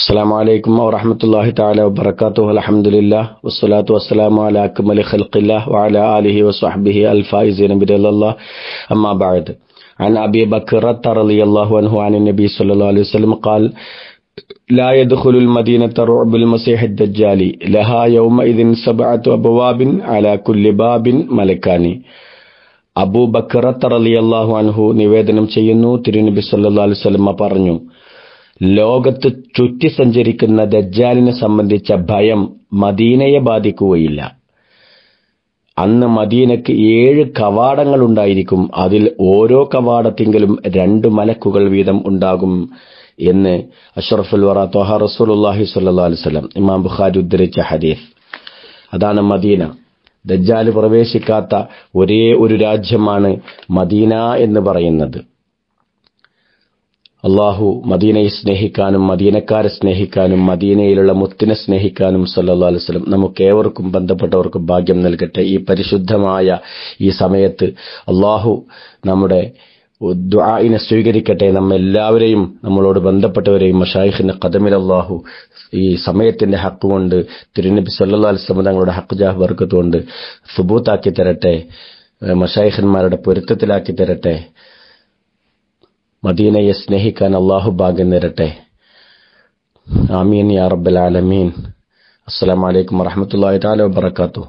السلام عليكم ورحمة الله تعالى وبركاته الحمد لله والصلاة والسلام على أكمل خلق الله وعلى آله وصحبه الفائزين بدل الله أما بعد عن أبي بكر رضي الله عنه عن النبي صلى الله عليه وسلم قال لا يدخل المدينة رعب المسيح الدجال لها يومئذ سبعة أبواب على كل باب ملكاني أبو بكر رضي الله عنه نبي صلى الله عليه وسلم പറഞ്ഞു ലോകത്ത് ചുറ്റി സഞ്ചരിക്കുന്ന ദജ്ജാലിനെ സംബന്ധിച്ച ഭയം മദീനയെ ബാധിക്കുകയില്ല അന്ന് മദീനക്ക് ഏഴ് കവാടങ്ങൾ ഉണ്ടായിരിക്കും അതിൽ ഓരോ കവാടത്തിങ്കിലും രണ്ട് മലക്കുകൾ വീതം ഉണ്ടാകും എന്ന് അഷറഫുൽ വറ തൊഹ റസൂലുല്ലാഹി സ്വല്ലാ അലുസലം ഇമാം ബുഖാരി ഉദ്ധരിച്ച ഹദീഫ് അതാണ് മദീന ദജ്ജാൽ പ്രവേശിക്കാത്ത ഒരേ ഒരു രാജ്യമാണ് മദീന എന്ന് പറയുന്നത് അള്ളാഹു മദീനയെ സ്നേഹിക്കാനും മദീനക്കാരെ സ്നേഹിക്കാനും മദീനയിലുള്ള മുത്തിനെ സ്നേഹിക്കാനും സല്ലാ അലുസ്ലം നമുക്കേവർക്കും ബന്ധപ്പെട്ടവർക്കും ഭാഗ്യം നൽകട്ടെ ഈ പരിശുദ്ധമായ ഈ സമയത്ത് അള്ളാഹു നമ്മുടെ ദ്വായിനെ സ്വീകരിക്കട്ടെ നമ്മെല്ലാവരെയും നമ്മളോട് ബന്ധപ്പെട്ടവരെയും മഷായിഖിന്റെ കഥമിൽ അള്ളാഹു ഈ സമയത്തിന്റെ ഹക്ക് കൊണ്ട് തിരുനബി സല്ലാ അലിസ്ലം തങ്ങളുടെ ഹക്ക് ജാഹ് വർക്കത്ത് കൊണ്ട് സുബൂത്താക്കി തരട്ടെ മഷായിഖന്മാരുടെ പൊരുത്തത്തിലാക്കി തരട്ടെ മദീനയെ സ്നേഹിക്കാൻ അള്ളാഹു ഭാഗ്യം നേരട്ടെ ആമീൻ യാ റബ്ബൽ ആലമീൻ അസ്സലാമലൈക്കും വറഹമത്തല്ലാ താല വാത്തു